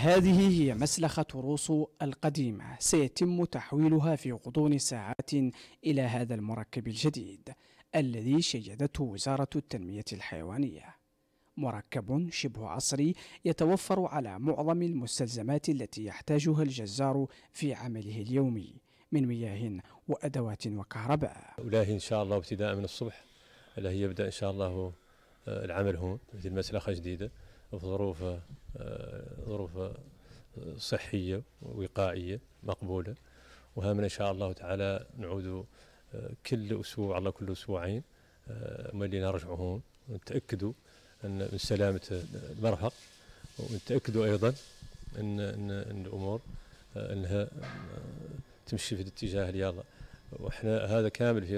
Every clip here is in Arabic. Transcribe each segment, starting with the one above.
هذه هي مسلخة روسو القديمة سيتم تحويلها في غضون ساعات إلى هذا المركب الجديد الذي شيدته وزارة التنمية الحيوانية مركب شبه عصري يتوفر على معظم المستلزمات التي يحتاجها الجزار في عمله اليومي من مياه وأدوات وكهرباء أولاه إن شاء الله ابتداء من الصبح الذي يبدأ إن شاء الله آه، العمل هون في المسلخة جديدة في ظروف آه، ظروف آه، صحيه وقائيه مقبوله وهامنا ان شاء الله تعالى نعود آه، كل اسبوع على كل اسبوعين ملي نرجعوا هون نتاكدوا ان من سلامه المرهق ونتاكدوا ايضا ان ان, إن الامور انها تمشي في الاتجاه اللي يلا واحنا هذا كامل في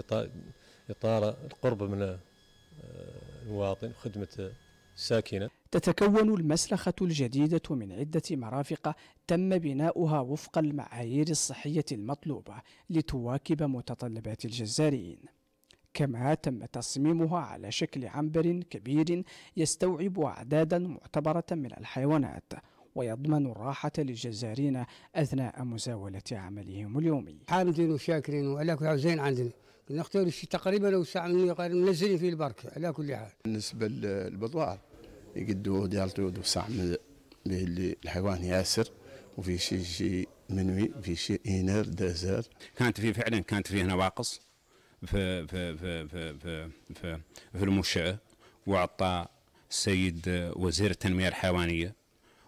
اطار القرب من المواطن وخدمه ساكنة تتكون المسلخة الجديدة من عدة مرافق تم بناؤها وفق المعايير الصحية المطلوبة لتواكب متطلبات الجزارين كما تم تصميمها على شكل عنبر كبير يستوعب أعدادا معتبرة من الحيوانات ويضمن الراحة للجزارين أثناء مزاولة عملهم اليومي حامدين وشاكرين وعلى كل زين عندنا نختار شيء تقريبا لو ساعة منزلين في البركة على كل حال بالنسبة للبضاعة يقدوه ديالته اللي الحيوان ياسر وفي شيء شيء منوي في شيء اينر دازر كانت في فعلا كانت فيه نواقص في في في في في, في, في المنشاه واعطى السيد وزير التنميه الحيوانيه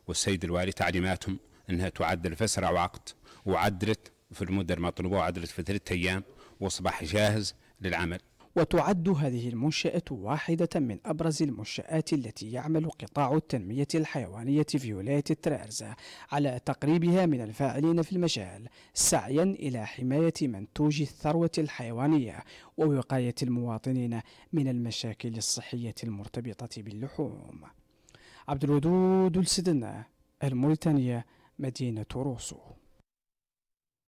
والسيد الوالي تعليماتهم انها تعدل في اسرع وقت وعدلت في المده المطلوبه وعدلت في ثلاثة ايام واصبح جاهز للعمل وتعد هذه المنشأة واحدة من أبرز المنشآت التي يعمل قطاع التنمية الحيوانية في ولاية ترارز على تقريبها من الفاعلين في المجال سعيا إلى حماية منتوج الثروة الحيوانية ووقاية المواطنين من المشاكل الصحية المرتبطة باللحوم عبد الودود السدنة الموريتانية مدينة روسو